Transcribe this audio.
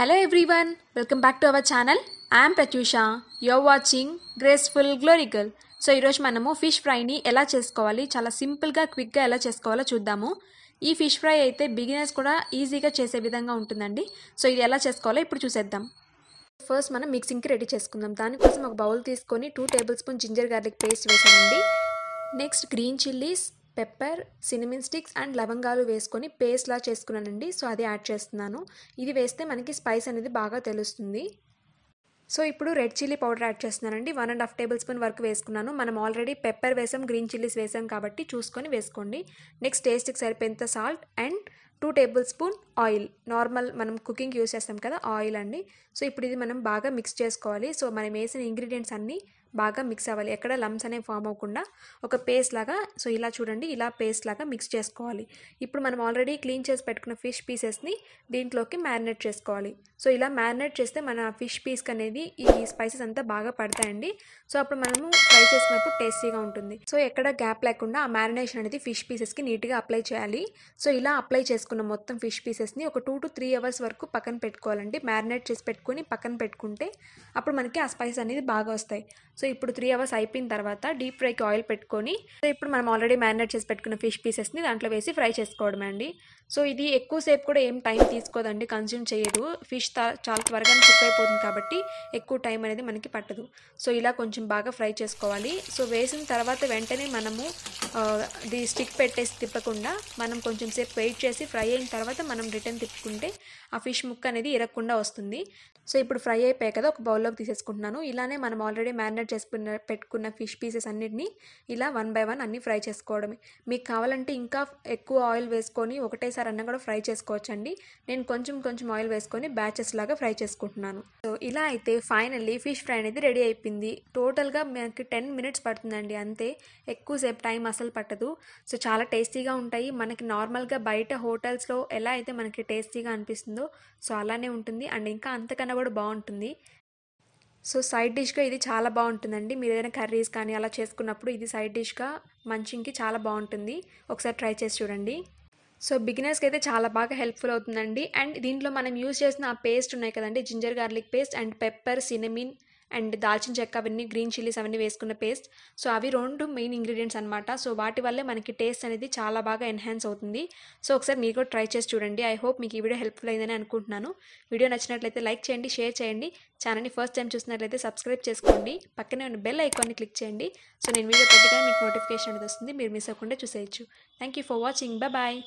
hello everyone welcome back to our channel I'm Prathyusha you're watching graceful glorical so ఈరోజు మనము fish ఫ్రైని ఎలా చేసుకోవాలి చాలా సింపుల్గా క్విక్గా ఎలా చేసుకోవాలో చూద్దాము ఈ ఫిష్ ఫ్రై అయితే బిగినర్స్ కూడా ఈజీగా చేసే విధంగా ఉంటుందండి సో ఇది ఎలా చేసుకోవాలో ఇప్పుడు చూసేద్దాం ఫస్ట్ మనం మిక్సింగ్కి రెడీ చేసుకుందాం దానికోసం ఒక బౌల్ తీసుకొని two tablespoon ginger garlic paste వేసానండి next green chillies pepper cinnamon sticks and లవంగాలు వేసుకొని పేస్ట్లా చేసుకున్నానండి సో అది యాడ్ చేస్తున్నాను ఇది వేస్తే మనకి స్పైస్ అనేది బాగా తెలుస్తుంది సో ఇప్పుడు రెడ్ చిల్లీ పౌడర్ యాడ్ చేస్తున్నానండి one and half tablespoon వరకు వేసుకున్నాను మనం ఆల్రెడీ పెప్పర్ వేసాం గ్రీన్ చిల్లీస్ వేసాం కాబట్టి చూసుకొని వేసుకోండి నెక్స్ట్ టేస్ట్కి సరిపోయింత salt and two tablespoon oil normal మనం కుకింగ్ యూస్ చేస్తాం కదా ఆయిల్ అండి సో ఇప్పుడు ఇది మనం బాగా మిక్స్ చేసుకోవాలి సో మనం వేసిన ఇంగ్రీడియంట్స్ అన్నీ బాగా మిక్స్ అవ్వాలి ఎక్కడ లమ్స్ అనేవి ఫామ్ అవ్వకుండా ఒక పేస్ట్ లాగా సో ఇలా చూడండి ఇలా పేస్ట్ లాగా మిక్స్ చేసుకోవాలి ఇప్పుడు మనం ఆల్రెడీ క్లీన్ చేసి పెట్టుకున్న ఫిష్ పీసెస్ని దీంట్లోకి మ్యారినేట్ చేసుకోవాలి సో ఇలా మ్యారినేట్ చేస్తే మన ఫిష్ పీస్ అనేది ఈ స్పైసెస్ అంతా బాగా పడతాయండి సో అప్పుడు మనము ఫ్రై చేసినప్పుడు టేస్టీగా ఉంటుంది సో ఎక్కడ గ్యాప్ లేకుండా ఆ మ్యారినేషన్ అనేది ఫిష్ పీసెస్కి నీట్గా అప్లై చేయాలి సో ఇలా అప్లై చేసుకున్న మొత్తం ఫిష్ పీసెస్ని ఒక టూ టు త్రీ అవర్స్ వరకు పక్కన పెట్టుకోవాలండి మ్యారినేట్ చేసి పెట్టుకుని పక్కన పెట్టుకుంటే అప్పుడు మనకి ఆ స్పైస్ అనేది బాగా వస్తాయి సో ఇప్పుడు త్రీ అవర్స్ అయిపోయిన తర్వాత డీప్ ఫ్రైకి ఆయిల్ పెట్టుకొని సో ఇప్పుడు మనం ఆల్రెడీ మ్యారినేట్ చేసి పెట్టుకున్న ఫిష్ పీసెస్ని దాంట్లో వేసి ఫ్రై చేసుకోవడం అండి సో ఇది ఎక్కువసేపు కూడా ఏం టైం తీసుకోదండి కన్స్యూమ్ చేయదు ఫిష్ చాలా త్వరగానే కుక్ అయిపోతుంది కాబట్టి ఎక్కువ టైం అనేది మనకి పట్టదు సో ఇలా కొంచెం బాగా ఫ్రై చేసుకోవాలి సో వేసిన తర్వాత వెంటనే మనము ఇది స్టిక్ పెట్టేసి తిప్పకుండా మనం కొంచెం సేపు వెయిట్ చేసి ఫ్రై అయిన తర్వాత మనం రిటర్న్ తిప్పుకుంటే ఆ ఫిష్ ముక్క అనేది ఇరగకుండా వస్తుంది సో ఇప్పుడు ఫ్రై అయిపోయాయి కదా ఒక బౌల్లోకి తీసేసుకుంటున్నాను ఇలానే మనం ఆల్రెడీ మ్యారినేట్ చేసుకున్న పెట్టుకున్న ఫిష్ పీసెస్ అన్నిటినీ ఇలా వన్ బై వన్ అన్నీ ఫ్రై చేసుకోవడమే మీకు కావాలంటే ఇంకా ఎక్కువ ఆయిల్ వేసుకొని ఒకటే ఒకేసారి కూడా ఫ్రై చేసుకోవచ్చండి నేను కొంచెం కొంచెం ఆయిల్ వేసుకొని బ్యాచెస్ లాగా ఫ్రై చేసుకుంటున్నాను సో ఇలా అయితే ఫైనల్లీ ఫిష్ ఫ్రై అనేది రెడీ అయిపోయింది టోటల్గా మనకి టెన్ మినిట్స్ పడుతుందండి అంతే ఎక్కువసేపు టైం అసలు పట్టదు సో చాలా టేస్టీగా ఉంటాయి మనకి నార్మల్గా బయట హోటల్స్లో ఎలా అయితే మనకి టేస్టీగా అనిపిస్తుందో సో అలానే ఉంటుంది అండ్ ఇంకా అంతకన్నా కూడా బాగుంటుంది సో సైడ్ డిష్గా ఇది చాలా బాగుంటుందండి మీరు ఏదైనా కర్రీస్ కానీ అలా చేసుకున్నప్పుడు ఇది సైడ్ డిష్గా మంచింగ్కి చాలా బాగుంటుంది ఒకసారి ట్రై చేసి చూడండి సో బిగినర్స్కి అయితే చాలా బాగా హెల్ప్ఫుల్ అవుతుందండి అండ్ దీంట్లో మనం యూజ్ చేసిన ఆ పేస్ట్ ఉన్నాయి కదండి ginger garlic paste and pepper cinnamon and దాల్చిన చెక్క అవన్నీ గ్రీన్ చిల్లీస్ అవన్నీ వేసుకున్న పేస్ట్ సో అవి రెండు మెయిన్ ఇంగ్రీడియంట్స్ అనమాట సో వాటి వల్లే మనకి టేస్ట్ అనేది చాలా బాగా ఎన్హాన్స్ అవుతుంది సో ఒకసారి మీరు కూడా ట్రై చేసి చూడండి ఐ హోప్ మీకు ఈ వీడియో హెల్ప్ఫుల్ అయిందని అనుకుంటున్నాను వీడియో నచ్చినట్లయితే లైక్ చేయండి షేర్ చేయండి ఛానల్ని ఫస్ట్ టైం చూసినట్లయితే సబ్స్క్రైబ్ చేసుకోండి పక్కనే ఉన్న బెల్ ఐకాన్ని క్లిక్ చేయండి సో నేను వీడియో పెట్టగానే మీకు నోటిఫికేషన్ అనేది వస్తుంది మీరు మిస్ అవ్వకుండా చూసేయచ్చు థ్యాంక్ ఫర్ వాచింగ్ బాయ్